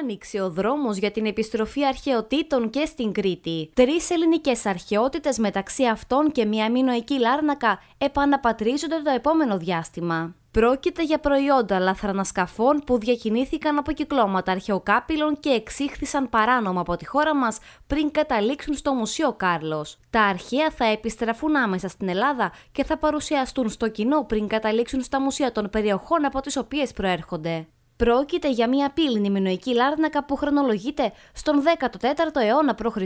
Άνοιξε ο δρόμος για την επιστροφή αρχαιοτήτων και στην Κρήτη. Τρεις ελληνικές αρχαιότητες, μεταξύ αυτών και μια μινοϊκή λάρνακα, επαναπατρίζονται το επόμενο διάστημα. Πρόκειται για προϊόντα λαθρανασκαφών που διακινήθηκαν από κυκλώματα αρχαιοκάπηλων και εξήχθησαν παράνομα από τη χώρα μας πριν καταλήξουν στο Μουσείο Κάρλος. Τα αρχαία θα επιστραφούν άμεσα στην Ελλάδα και θα παρουσιαστούν στο κοινό πριν καταλήξουν στα μουσεία των περιοχών από τις οποίες προέρχονται. Πρόκειται για μια πύλη νημινοϊκή λάρνακα που χρονολογείται στον 14ο αιώνα π.Χ.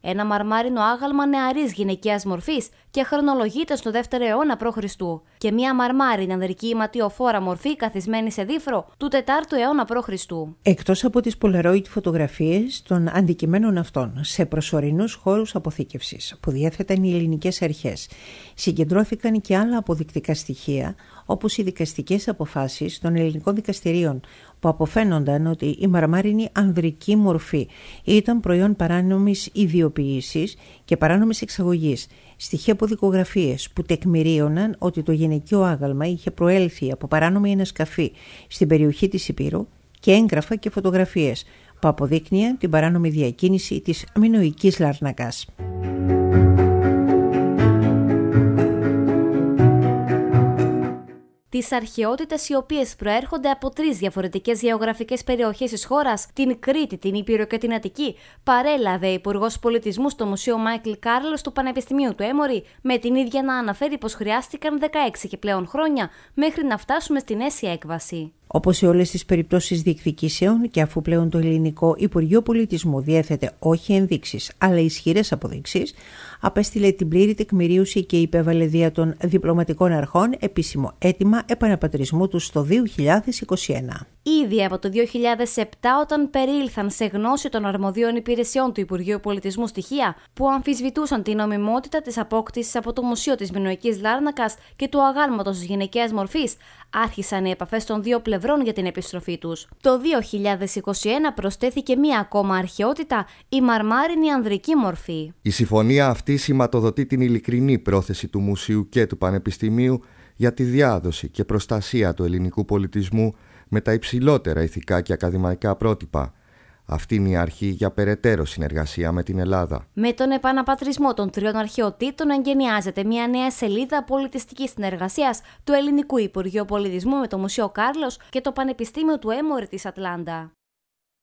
Ένα μαρμάρινο άγαλμα νεαρής γυναικείας μορφής και χρονολογείται στο 2ο αιώνα π.Χ. Και μια μαρμάρινη ανδρική ηματιοφόρα μορφή καθισμένη σε δίφρο του 4ου αιώνα π.Χ. Εκτός από τις Polaroid φωτογραφίες των αντικειμένων αυτών σε προσωρινούς χώρους αποθήκευσης που διέθεταν οι ελληνικές αρχές, συγκεντρώθηκαν και άλλα αποδεικτικά στοιχεία όπως οι δικαστικές αποφάσεις των ελληνικών δικαστηρίων που αποφαίνονταν ότι η μαρμάρινη ανδρική μορφή ήταν προϊόν παράνομης ιδιοποίηση και παράνομης εξαγωγής, στοιχεία από δικογραφίες που τεκμηρίωναν ότι το γυναικείο άγαλμα είχε προέλθει από παράνομη ενασκαφή στην περιοχή της Υπήρου και έγγραφα και φωτογραφίες που αποδείκνυαν την παράνομη διακίνηση της αμυνοϊκής Λαρνακάς. τις αρχαιότητες οι οποίες προέρχονται από τρεις διαφορετικές γεωγραφικές περιοχές της χώρας, την Κρήτη, την Ήπειρο και την Αττική, παρέλαβε Υπουργός Πολιτισμού στο Μουσείο Μάικλ Κάρλος του Πανεπιστημίου του Έμορη, με την ίδια να αναφέρει πως χρειάστηκαν 16 και πλέον χρόνια μέχρι να φτάσουμε στην αίσια έκβαση. Όπως σε όλες τις περιπτώσεις διεκδικήσεων και αφού πλέον το ελληνικό Υπουργείο Πολιτισμού διέθετε όχι ενδείξεις αλλά ισχυρές αποδείξεις, απέστειλε την πλήρη τεκμηρίωση και υπέβαλε δια των διπλωματικών αρχών επίσημο αίτημα επαναπατρισμού τους στο 2021. Ήδη από το 2007 όταν περίλθαν σε γνώση των αρμοδίων υπηρεσιών του Υπουργείου Πολιτισμού στοιχεία που αμφισβητούσαν την νομιμότητα της απόκτησης από το Μουσείο της Μινοικής Λάρνακας και του αγάλματος της γυναικείας μορφής, άρχισαν οι επαφές των δύο πλευρών για την επιστροφή τους. Το 2021 προσθέθηκε μία ακόμα αρχαιότητα, η μαρμάρινη ανδρική μορφή. Η συμφωνία αυτή σηματοδοτεί την ειλικρινή πρόθεση του Μουσείου και του Πανεπιστημίου για τη διάδοση και προστασία του ελληνικού πολιτισμού με τα υψηλότερα ηθικά και ακαδημαϊκά πρότυπα, αυτή είναι η αρχή για περαιτέρω συνεργασία με την Ελλάδα. Με τον επαναπατρισμό των τριών αρχαιοτήτων εγγενιάζεται μια νέα σελίδα πολιτιστικής συνεργασίας του Ελληνικού Υπουργείου Πολιτισμού με το Μουσείο Κάρλος και το Πανεπιστήμιο του Έμορη της Ατλάντα.